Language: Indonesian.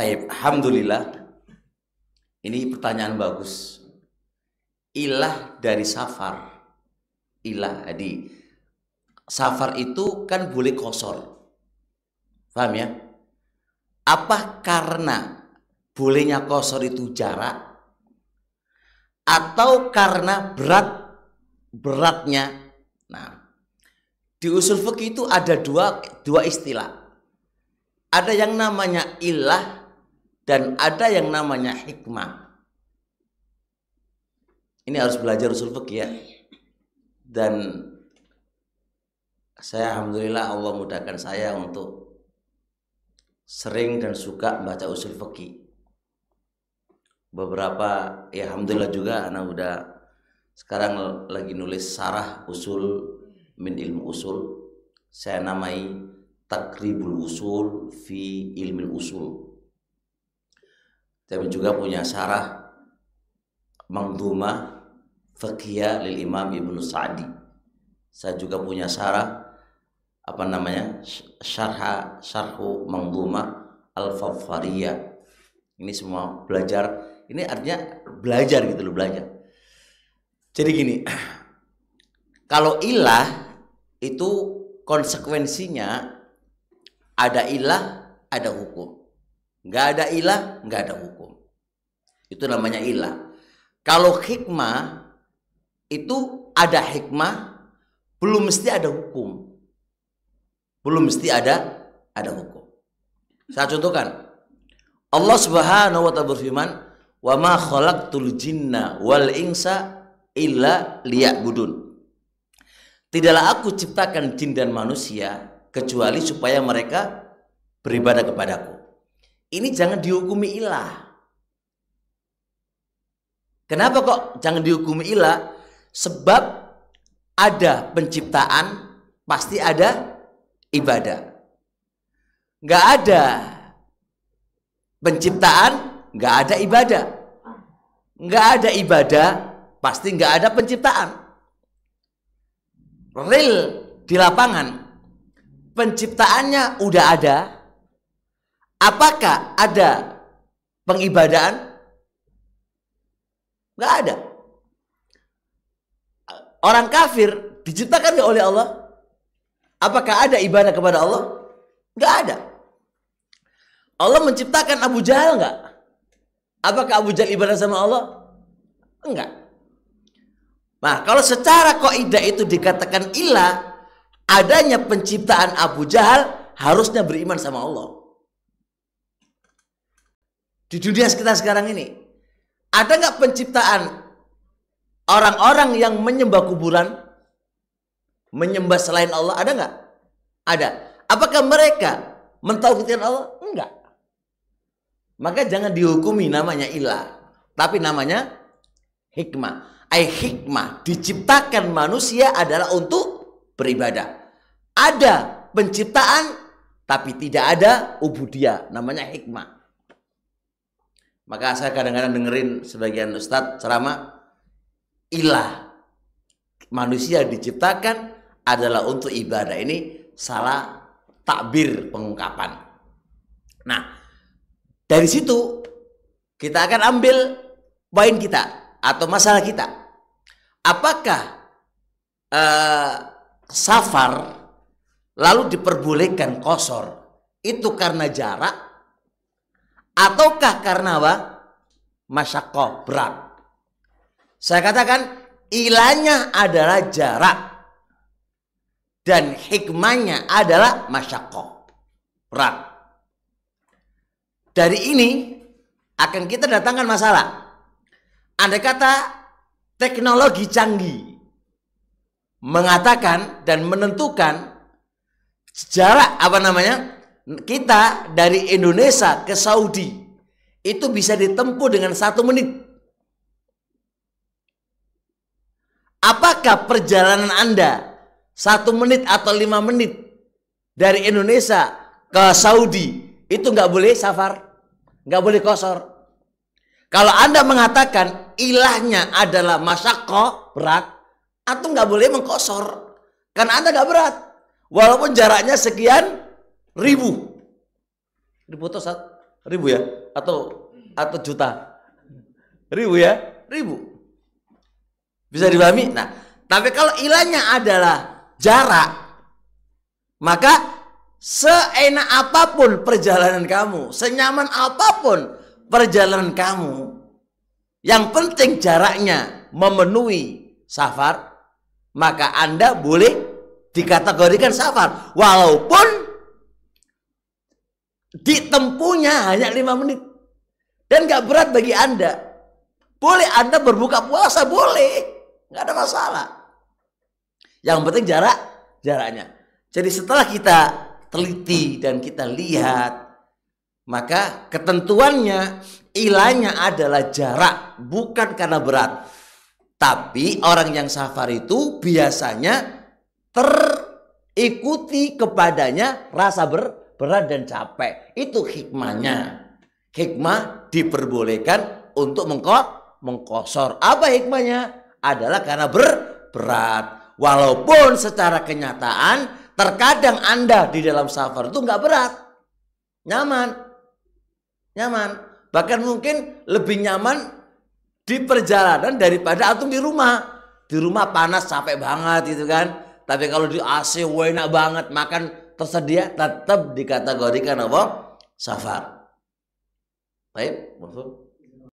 Taib, Alhamdulillah. Ini pertanyaan bagus. Ilah dari safar. Ilah Jadi Safar itu kan boleh kosor. Paham ya? Apa karena bolehnya kosor itu jarak? Atau karena berat beratnya? Nah, di usul fikih itu ada dua dua istilah. Ada yang namanya ilah dan ada yang namanya hikmah. Ini harus belajar usul fikih ya. Dan saya alhamdulillah Allah mudahkan saya untuk sering dan suka baca usul fikih. Beberapa ya alhamdulillah juga anak udah sekarang lagi nulis sarah usul min ilmu usul. Saya namai takribul usul fi ilmu usul tapi juga punya syarah Mangduma fakia lil Imam Ibnu Sa'di. Saya juga punya syarah apa namanya? Syarha Syarhu Mangduma al faria. Ini semua belajar, ini artinya belajar gitu loh, belajar. Jadi gini, kalau ilah itu konsekuensinya ada ilah, ada hukum. Gak ada ilah, gak ada hukum. Itu namanya ilah. Kalau hikmah itu ada hikmah, belum mesti ada hukum. Belum mesti ada ada hukum. Saya contohkan. Allah Subhanahu wa taala berfirman, "Wa ma khalaqtul jinna wal insa illa liya'budun." Tidaklah aku ciptakan jin dan manusia kecuali supaya mereka beribadah kepadaku. Ini jangan dihukumi ilah. Kenapa kok jangan dihukumi ilah? Sebab ada penciptaan, pasti ada ibadah. Gak ada penciptaan, gak ada ibadah. Gak ada ibadah, pasti gak ada penciptaan. Real di lapangan, penciptaannya udah ada, Apakah ada pengibadaan? Gak ada. Orang kafir diciptakan nggak oleh Allah? Apakah ada ibadah kepada Allah? Gak ada. Allah menciptakan Abu Jahal nggak? Apakah Abu Jahal ibadah sama Allah? Enggak. Nah, kalau secara kaidah itu dikatakan ilah, adanya penciptaan Abu Jahal harusnya beriman sama Allah di dunia sekitar sekarang ini ada nggak penciptaan orang-orang yang menyembah kuburan menyembah selain Allah ada nggak ada apakah mereka mentauhidkan Allah enggak maka jangan dihukumi namanya ilah tapi namanya hikmah ai hikmah diciptakan manusia adalah untuk beribadah ada penciptaan tapi tidak ada ubudiyah namanya hikmah maka saya kadang-kadang dengerin sebagian ustadz ceramah ilah. Manusia diciptakan adalah untuk ibadah. Ini salah takbir pengungkapan. Nah, dari situ kita akan ambil poin kita atau masalah kita. Apakah eh, safar lalu diperbolehkan kosor itu karena jarak ataukah karena apa? Masyakoh berat. Saya katakan ilahnya adalah jarak dan hikmahnya adalah masyakoh berat. Dari ini akan kita datangkan masalah. Anda kata teknologi canggih mengatakan dan menentukan jarak apa namanya kita dari Indonesia ke Saudi itu bisa ditempuh dengan satu menit. Apakah perjalanan Anda satu menit atau lima menit dari Indonesia ke Saudi itu nggak boleh safar, nggak boleh kosor. Kalau Anda mengatakan ilahnya adalah masako berat, atau nggak boleh mengkosor, karena Anda nggak berat. Walaupun jaraknya sekian ribu ribu atau satu ribu ya atau atau juta ribu ya ribu bisa dipahami nah tapi kalau ilahnya adalah jarak maka seenak apapun perjalanan kamu senyaman apapun perjalanan kamu yang penting jaraknya memenuhi safar maka anda boleh dikategorikan safar walaupun ditempuhnya hanya lima menit dan gak berat bagi anda boleh anda berbuka puasa boleh nggak ada masalah yang penting jarak jaraknya jadi setelah kita teliti dan kita lihat maka ketentuannya ilahnya adalah jarak bukan karena berat tapi orang yang safar itu biasanya terikuti kepadanya rasa ber berat dan capek. Itu hikmahnya. Hikmah diperbolehkan untuk mengkot, mengkosor. Apa hikmahnya? Adalah karena berat Walaupun secara kenyataan terkadang Anda di dalam safar itu nggak berat. Nyaman. Nyaman. Bahkan mungkin lebih nyaman di perjalanan daripada atau di rumah. Di rumah panas capek banget gitu kan. Tapi kalau di AC enak banget makan tersedia tetap dikategorikan apa? Safar. Baik, maksud